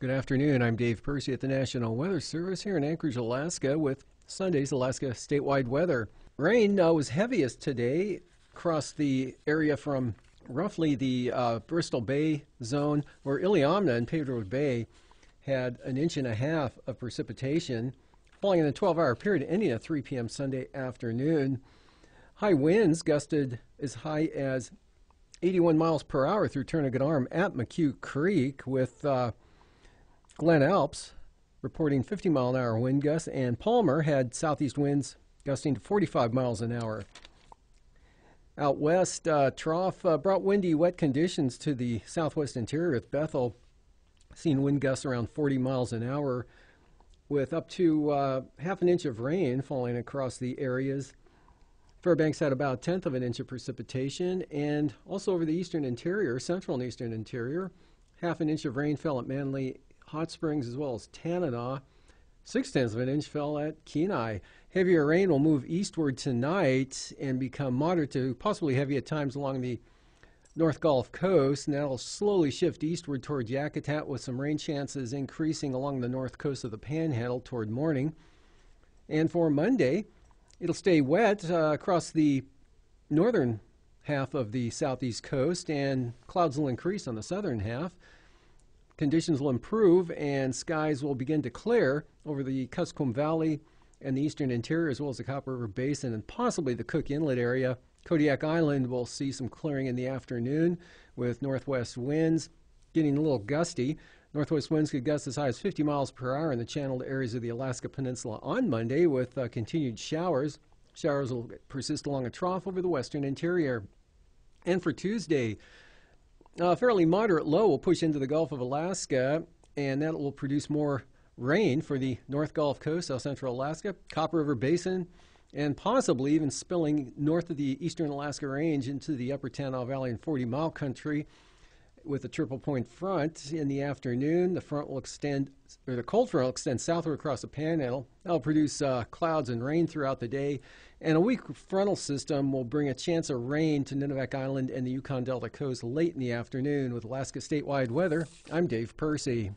Good afternoon. I'm Dave Percy at the National Weather Service here in Anchorage, Alaska, with Sunday's Alaska statewide weather. Rain uh, was heaviest today across the area from roughly the uh, Bristol Bay zone, where Iliamna and Pedro Bay had an inch and a half of precipitation, falling in a 12 hour period ending at 3 p.m. Sunday afternoon. High winds gusted as high as 81 miles per hour through Turnagain Arm at McHugh Creek with. Uh, Glen Alps reporting 50 mile an hour wind gusts, and Palmer had southeast winds gusting to 45 miles an hour. Out west, uh, trough uh, brought windy, wet conditions to the southwest interior with Bethel, seeing wind gusts around 40 miles an hour, with up to uh, half an inch of rain falling across the areas. Fairbanks had about a tenth of an inch of precipitation, and also over the eastern interior, central and eastern interior, half an inch of rain fell at Manly hot springs as well as Tanana. Six tenths of an inch fell at Kenai. Heavier rain will move eastward tonight and become moderate to possibly heavy at times along the North Gulf Coast, and that'll slowly shift eastward toward Yakutat with some rain chances increasing along the north coast of the Panhandle toward morning. And for Monday, it'll stay wet uh, across the northern half of the southeast coast, and clouds will increase on the southern half. Conditions will improve and skies will begin to clear over the Cuscombe Valley and the eastern interior, as well as the Copper River Basin and possibly the Cook Inlet area. Kodiak Island will see some clearing in the afternoon with northwest winds getting a little gusty. Northwest winds could gust as high as 50 miles per hour in the channeled areas of the Alaska Peninsula on Monday with uh, continued showers. Showers will persist along a trough over the western interior. And for Tuesday, a fairly moderate low will push into the Gulf of Alaska, and that will produce more rain for the North Gulf Coast, South Central Alaska, Copper River Basin, and possibly even spilling north of the eastern Alaska Range into the upper Tanao Valley and 40 mile country with a triple point front in the afternoon. The front will extend, or the cold front will extend southward across the panhandle. That'll produce uh, clouds and rain throughout the day. And a weak frontal system will bring a chance of rain to Nunivak Island and the Yukon Delta coast late in the afternoon with Alaska statewide weather. I'm Dave Percy.